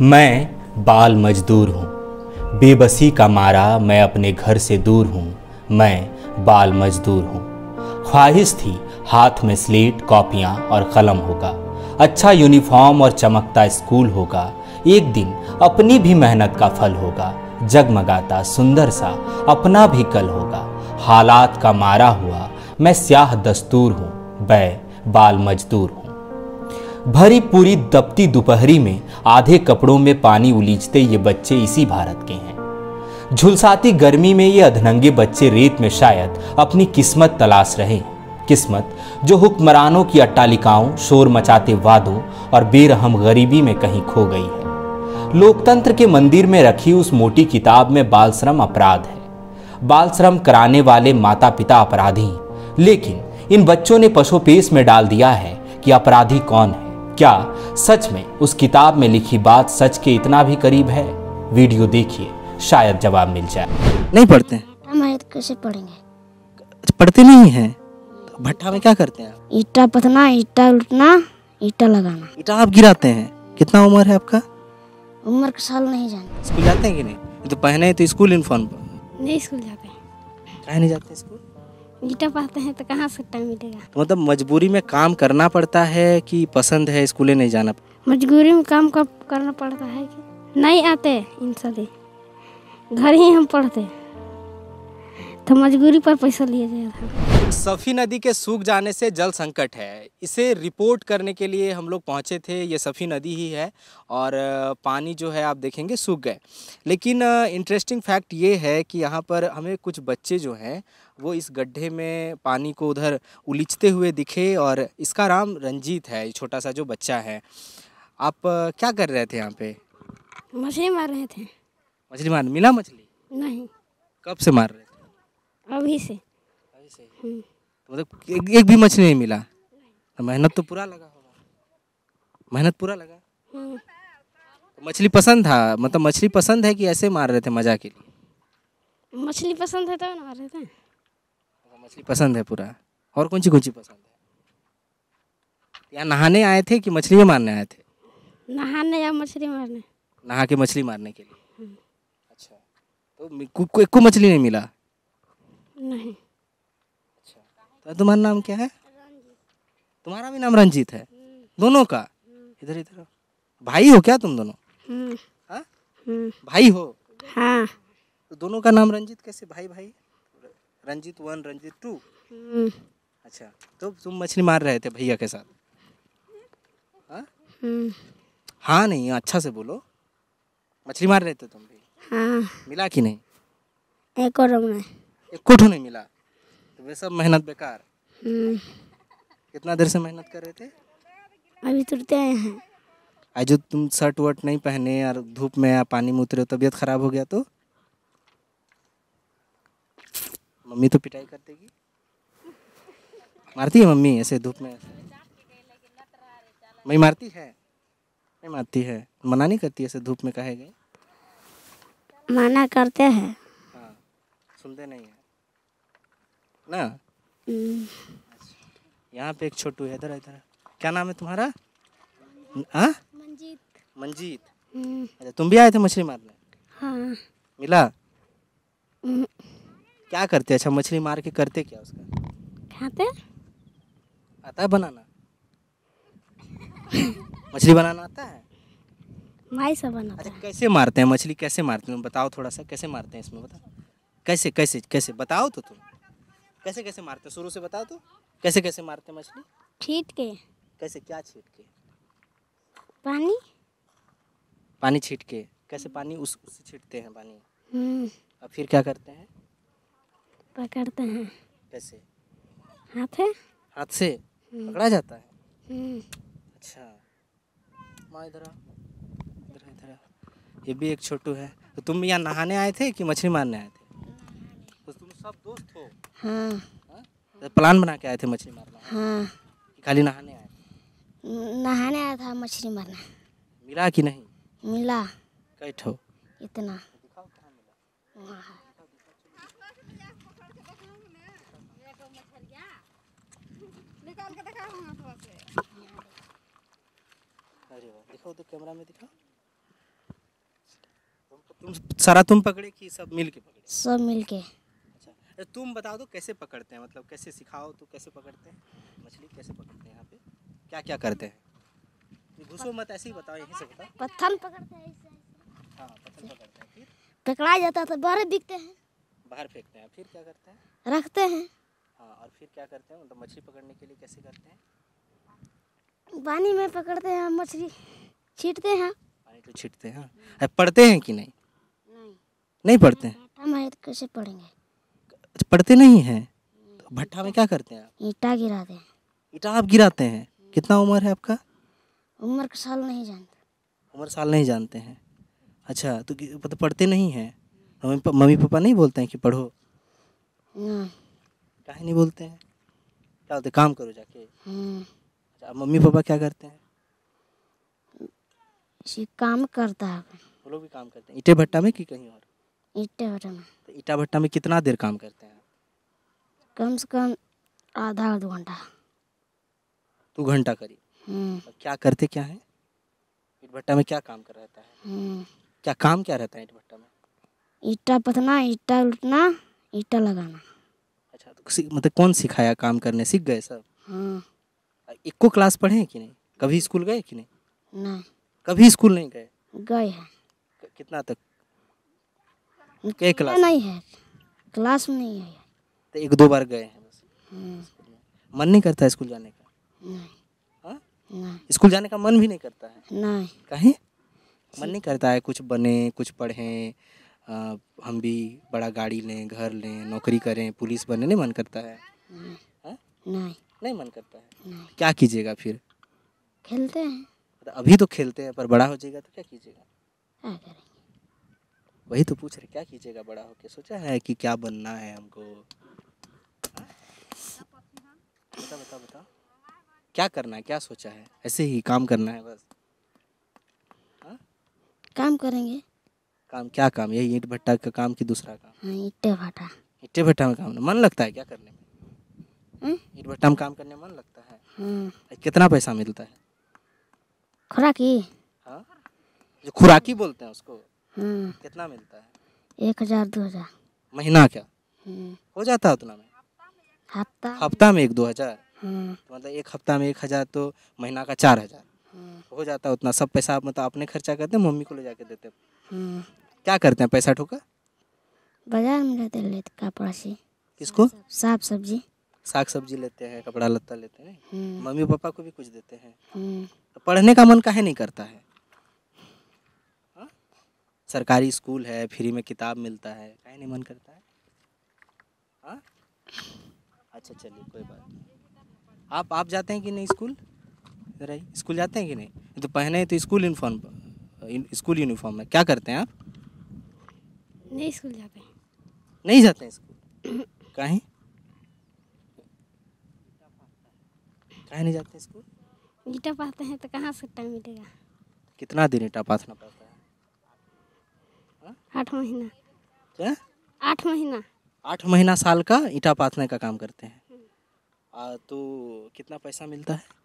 मैं बाल मजदूर हूँ बेबसी का मारा मैं अपने घर से दूर हूँ मैं बाल मजदूर हूँ ख्वाहिश थी हाथ में स्लेट कॉपियाँ और कलम होगा अच्छा यूनिफॉर्म और चमकता स्कूल होगा एक दिन अपनी भी मेहनत का फल होगा जगमगाता सुंदर सा अपना भी कल होगा हालात का मारा हुआ मैं स्याह दस्तूर हूँ बै बाल मजदूर हूँ भरी पूरी दबती दोपहरी में आधे कपड़ों में पानी उलीझते ये बच्चे इसी भारत के हैं झुलसाती गर्मी में ये अधनंगे बच्चे रेत में शायद अपनी किस्मत तलाश रहे किस्मत जो हुक्मरानों की अट्टालिकाओं शोर मचाते वादों और बेरहम गरीबी में कहीं खो गई है लोकतंत्र के मंदिर में रखी उस मोटी किताब में बाल श्रम अपराध है बाल श्रम कराने वाले माता पिता अपराधी लेकिन इन बच्चों ने पशुपेश में डाल दिया है कि अपराधी कौन है क्या सच में उस किताब में लिखी बात सच के इतना भी करीब है वीडियो देखिए शायद जवाब मिल जाए नहीं पढ़ते कैसे पढ़ेंगे पढ़ते नहीं है तो भट्टा में क्या करते हैं ईटा पथना ईटा उल्टना ईटा लगाना ईटा आप गिराते हैं कितना उम्र है आपका उम्र का साल नहीं जाने स्कूल जाते हैं कि नहीं तो पहने तो स्कूल यूनिफॉर्म नहीं स्कूल जाते हैं कहीं नहीं जाते स्कूल गिटा पाते हैं तो कहाँ से टाइम मिलेगा तो मतलब मजबूरी में काम करना पड़ता है कि पसंद है स्कूले नहीं जाना मजबूरी में काम कब करना पड़ता है कि नहीं आते इन सभी घर ही हम पढ़ते तो मजबूरी पर पैसा लिया जाता सफ़ी नदी के सूख जाने से जल संकट है इसे रिपोर्ट करने के लिए हम लोग पहुँचे थे ये सफ़ी नदी ही है और पानी जो है आप देखेंगे सूख गए लेकिन इंटरेस्टिंग फैक्ट ये है कि यहाँ पर हमें कुछ बच्चे जो हैं वो इस गड्ढे में पानी को उधर उलिझते हुए दिखे और इसका नाम रंजीत है छोटा सा जो बच्चा है आप क्या कर रहे थे यहाँ पे मछली मार रहे थे मछली मार मिला मछली नहीं कब से मार रहे थे अभी से अभी से हम्म। तो मतलब एक, एक भी मछली नहीं मिला तो मेहनत तो पूरा लगा होगा मेहनत पूरा लगा हम्म। तो मछली पसंद था मतलब मछली पसंद है कि ऐसे मार रहे थे मजा के लिए मछली पसंद है तो मार रहे थे मछली पसंद है पूरा और कौन सी कौन सी पसंद है यहाँ नहाने आए थे कि मछली मारने आए थे नहाने या मछली मारने नहा के मछली मारने के लिए अच्छा तो को एक को मछली नहीं मिला नहीं अच्छा तो तुम्हारा नाम क्या है तुम्हारा भी नाम रंजीत है दोनों का हम्म। इधर इधर भाई हो क्या तुम दोनों हम्म। हाँ? हम्म। भाई हो हाँ तो दोनों का नाम रंजीत कैसे भाई भाई Ranjit one Ranjit two hmm. अच्छा तो तुम मछली मार रहे थे भैया के साथ हाँ? हम्म। हाँ नहीं अच्छा से बोलो मछली मार रहे थे तुम भी हाँ मिला कि नहीं एक और नहीं एक नहीं मिला तो वे सब मेहनत बेकार हम्म। कितना देर से मेहनत कर रहे थे अभी तुरते आए हैं आज तुम शर्ट वर्ट नहीं पहने और धूप में या पानी में उतरे तबीयत खराब हो गया तो मम्मी तो पिटाई कर देगी मारती है मम्मी ऐसे धूप में मम्मी मारती है नहीं मारती है मना नहीं करती ऐसे धूप में कहे गए मना करते हैं हाँ सुनते नहीं है ना हम्म। यहाँ पे एक छोटू है इधर इधर क्या नाम है तुम्हारा हाँ मंजीत मंजीत हम्म। अच्छा तुम भी आए थे मछली मारने हाँ मिला हम्म। क्या करते हैं अच्छा मछली मार के करते क्या उसका खाते आता है बनाना मछली बनाना आता है भाई सब बनाता अच्छा कैसे मारते हैं मछली कैसे मारते हैं बताओ थोड़ा सा कैसे मारते हैं इसमें बताओ कैसे कैसे कैसे बताओ तो तुम कैसे कैसे मारते शुरू से बताओ तो कैसे कैसे मारते मछली छीट के कैसे क्या छीट के पानी पानी छीट के कैसे पानी उस उससे छीटते हैं पानी और हम्म। फिर क्या करते हैं पकड़ते हैं कैसे हाथ है हाथ से हम्म। पकड़ा जाता है हम्म। अच्छा माँ इधर इधर इधर ये भी एक छोटू है तो तुम यहाँ नहाने आए थे कि मछली मारने आए थे तो तुम सब दोस्त हो हाँ हाँ? तो प्लान बना के आए थे मछली मारना हाँ खाली नहाने आए नहाने आया था मछली मारना मिला कि नहीं मिला कैठो इतना दिखाओ कहाँ मिला वहाँ दिखाओ तो कैमरा में दिखाओ तुम सारा तुम पकड़े कि सब मिल के पकड़े सब मिल के अच्छा तुम बता दो तो कैसे पकड़ते हैं मतलब कैसे सिखाओ तो कैसे पकड़ते हैं मछली कैसे पकड़ते हैं यहाँ पे क्या क्या करते हैं घुसो मत ऐसे ही बताओ यहीं से बताओ पत्थर पकड़ते हैं हाँ पत्थर पकड़ते हैं फिर पकड़ा जाता है तो बाहर बिकते हैं बाहर फेंकते हैं फिर क्या करते हैं रखते हैं हाँ और फिर क्या करते हैं मतलब मछली पकड़ने के लिए कैसे करते हैं पानी में पकड़ते हैं मछली छीटते हैं पानी तो छीटते हैं है, पढ़ते हैं कि नहीं नहीं नहीं पढ़ते हैं कैसे पढ़ेंगे अच्छा, पढ़ते नहीं हैं तो भट्टा में क्या करते हैं ईटा गिराते हैं ईटा आप गिराते हैं कितना उम्र है आपका उम्र का साल नहीं जानते उम्र साल नहीं जानते हैं अच्छा तो, तो पढ़ते नहीं हैं मम्मी पापा नहीं बोलते हैं कि पढ़ो काहे नहीं बोलते हैं क्या होते काम करो जाके हम्म। अच्छा मम्मी पापा क्या करते हैं जी काम करता है वो लोग भी काम करते हैं ईटे भट्टा में कि कहीं और ईटे भट्टा में तो ईटा भट्टा में कितना देर काम करते हैं कम से कम आधा दो घंटा दो घंटा करीब हम्म। क्या करते क्या है ईट भट्टा में क्या काम कर रहता है हम्म। क्या काम क्या रहता है ईट भट्टा में ईटा पथना ईटा उठना ईटा लगाना मतलब कौन सिखाया काम करने सीख गए सब इक्को हाँ। क्लास पढ़े कि नहीं कभी स्कूल गए कि नहीं नहीं कभी स्कूल नहीं गए गए हैं कितना तक क्या क्लास नहीं है क्लास में नहीं है तो एक दो बार गए हैं हाँ। मन नहीं करता स्कूल जाने का नहीं, स्कूल हाँ? जाने का मन भी नहीं करता है नहीं कहीं मन नहीं करता है कुछ बने कुछ पढ़े हम भी बड़ा गाड़ी लें घर लें नौकरी करें पुलिस बनने नहीं मन करता है नहीं हाँ? नहीं, नहीं मन करता है क्या कीजिएगा फिर खेलते हैं तो अभी तो खेलते हैं पर बड़ा हो जाएगा तो क्या कीजिएगा वही तो पूछ रहे क्या कीजिएगा बड़ा होके सोचा है कि क्या बनना है हमको हाँ? बता बता बता क्या करना है क्या सोचा है ऐसे ही काम करना है बस हा? काम करेंगे काम क्या काम यही ईट भट्टा का काम की दूसरा काम हाँ, ईंटे भट्टा ईंटे भट्टा में काम मन लगता है क्या करने में ईट भट्टा में काम करने मन लगता है हाँ। कितना पैसा मिलता है खुराकी हाँ जो खुराकी बोलते हैं उसको हाँ। कितना मिलता है एक हजार दो हजार महीना क्या हो जाता है उतना में हफ्ता हफ्ता में एक दो हजार तो मतलब एक हफ्ता में एक हजार तो महीना का चार हजार हो जाता है उतना सब पैसा आप मतलब अपने खर्चा करते मम्मी को ले जाके देते हैं क्या करते हैं पैसा ठोका बाजार में जाते लेते कपड़ा से किसको साग सब्जी साग सब्जी लेते हैं कपड़ा लत्ता लेते हैं हम्म। मम्मी पापा को भी कुछ देते हैं हम्म। तो पढ़ने का मन काहे नहीं करता है हा? सरकारी स्कूल है फ्री में किताब मिलता है काहे नहीं मन करता है हा? अच्छा चलिए कोई बात नहीं आप आप जाते हैं कि नहीं स्कूल जरा स्कूल जाते हैं कि नहीं तो पहने तो स्कूल यूनिफॉर्म स्कूल यूनिफॉर्म में क्या करते हैं आप नहीं स्कूल जाते हैं नहीं जाते हैं स्कूल कहीं कहीं नहीं जाते स्कूल ईटा पाते हैं तो कहाँ से टाइम मिलेगा कितना दिन ईटा पाथना पड़ता है हाँ? आठ महीना क्या आठ महीना आठ महीना साल का ईटा पाथने का काम करते हैं हम्म। आ, तो कितना पैसा मिलता है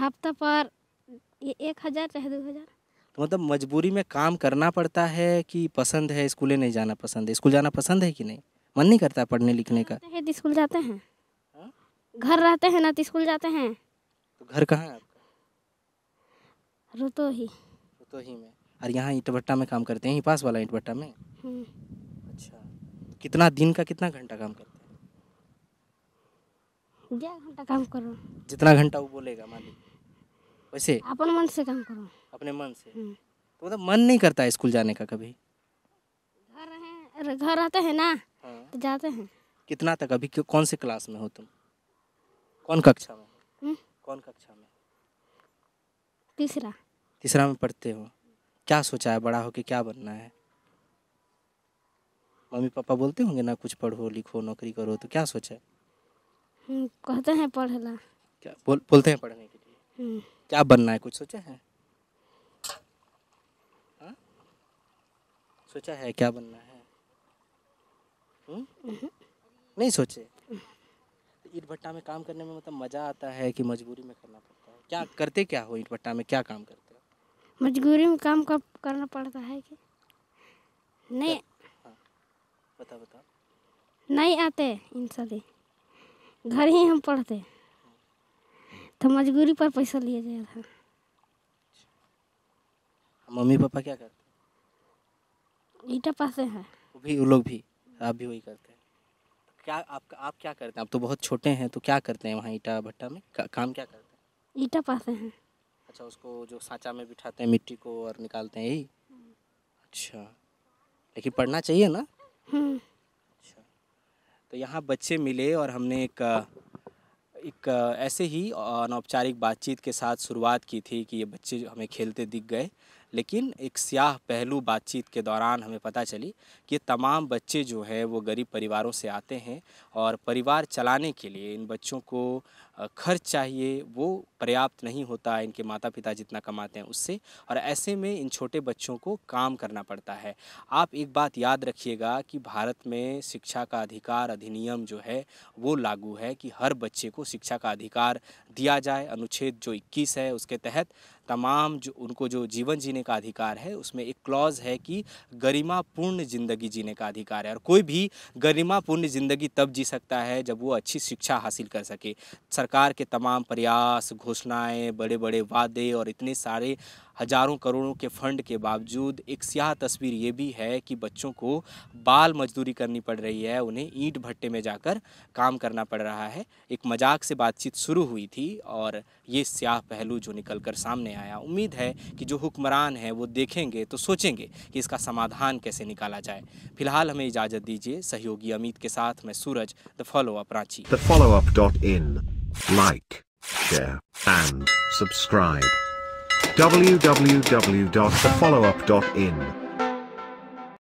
हफ्ता पर एक हज़ार चाहे दो हज़ार तो मतलब मजबूरी में काम करना पड़ता है कि पसंद है स्कूले नहीं जाना पसंद है स्कूल जाना पसंद है कि नहीं मन नहीं करता पढ़ने लिखने का तो स्कूल जाते हैं हाँ? घर रहते हैं ना तो स्कूल जाते हैं तो घर कहाँ है आपका रुतोही रुतोही में और यहाँ ईटभट्टा में काम करते हैं ही पास वाला ईटभट्टा में हम्म। अच्छा कितना दिन का कितना घंटा काम करते हैं घंटा काम करो जितना घंटा वो बोलेगा मालिक वैसे अपन मन से काम करो अपने मन से हम्म। तो मतलब मन नहीं करता है स्कूल जाने का कभी घर है घर रहते हैं ना हाँ। तो जाते हैं कितना तक अभी कौन से क्लास में हो तुम कौन कक्षा में हम्म। कौन कक्षा में तीसरा तीसरा में पढ़ते हो क्या सोचा है बड़ा होके क्या बनना है मम्मी पापा बोलते होंगे ना कुछ पढ़ो लिखो नौकरी करो तो क्या सोचा है हम्म, कहते हैं पढ़ क्या बोल बोलते हैं पढ़ने के लिए क्या बनना है कुछ सोचा है हाँ? सोचा है क्या बनना है हुँ? हम्म? नहीं सोचे ईट भट्टा में काम करने में मतलब मज़ा आता है कि मजबूरी में करना पड़ता है क्या करते क्या हो ईट भट्टा में क्या काम करते हो मजबूरी में काम कब करना पड़ता है कि नहीं हाँ, बता बता नहीं आते इन सभी घर ही हम पढ़ते तो मजबूरी पर पैसा लिया रहा है मम्मी पापा क्या करते ईटा पासे हैं वो भी वो लोग भी आप भी वही करते हैं तो क्या आप आप क्या करते हैं आप तो बहुत छोटे हैं तो क्या करते हैं वहाँ ईटा भट्टा में का, काम क्या करते हैं ईटा पासे हैं अच्छा उसको जो सांचा में बिठाते हैं मिट्टी को और निकालते हैं यही अच्छा लेकिन पढ़ना चाहिए ना हम्म। अच्छा तो यहाँ बच्चे मिले और हमने एक एक ऐसे ही अनौपचारिक बातचीत के साथ शुरुआत की थी कि ये बच्चे हमें खेलते दिख गए लेकिन एक स्याह पहलू बातचीत के दौरान हमें पता चली कि तमाम बच्चे जो हैं वो गरीब परिवारों से आते हैं और परिवार चलाने के लिए इन बच्चों को खर्च चाहिए वो पर्याप्त नहीं होता है इनके माता पिता जितना कमाते हैं उससे और ऐसे में इन छोटे बच्चों को काम करना पड़ता है आप एक बात याद रखिएगा कि भारत में शिक्षा का अधिकार अधिनियम जो है वो लागू है कि हर बच्चे को शिक्षा का अधिकार दिया जाए अनुच्छेद जो 21 है उसके तहत तमाम जो उनको जो जीवन जीने का अधिकार है उसमें एक क्लॉज है कि गरिमापूर्ण ज़िंदगी जीने का अधिकार है और कोई भी गरिमापूर्ण ज़िंदगी तब जी सकता है जब वो अच्छी शिक्षा हासिल कर सके सर सरकार के तमाम प्रयास घोषणाएं बड़े बड़े वादे और इतने सारे हजारों करोड़ों के फंड के बावजूद एक स्याह तस्वीर ये भी है कि बच्चों को बाल मजदूरी करनी पड़ रही है उन्हें ईंट भट्टे में जाकर काम करना पड़ रहा है एक मजाक से बातचीत शुरू हुई थी और ये सियाह पहलू जो निकल कर सामने आया उम्मीद है कि जो हुक्मरान हैं वो देखेंगे तो सोचेंगे कि इसका समाधान कैसे निकाला जाए फिलहाल हमें इजाज़त दीजिए सहयोगी अमित के साथ मैं Suraj the follow up Ranchi the follow up dot in Like, share, and subscribe www.thefollowup.in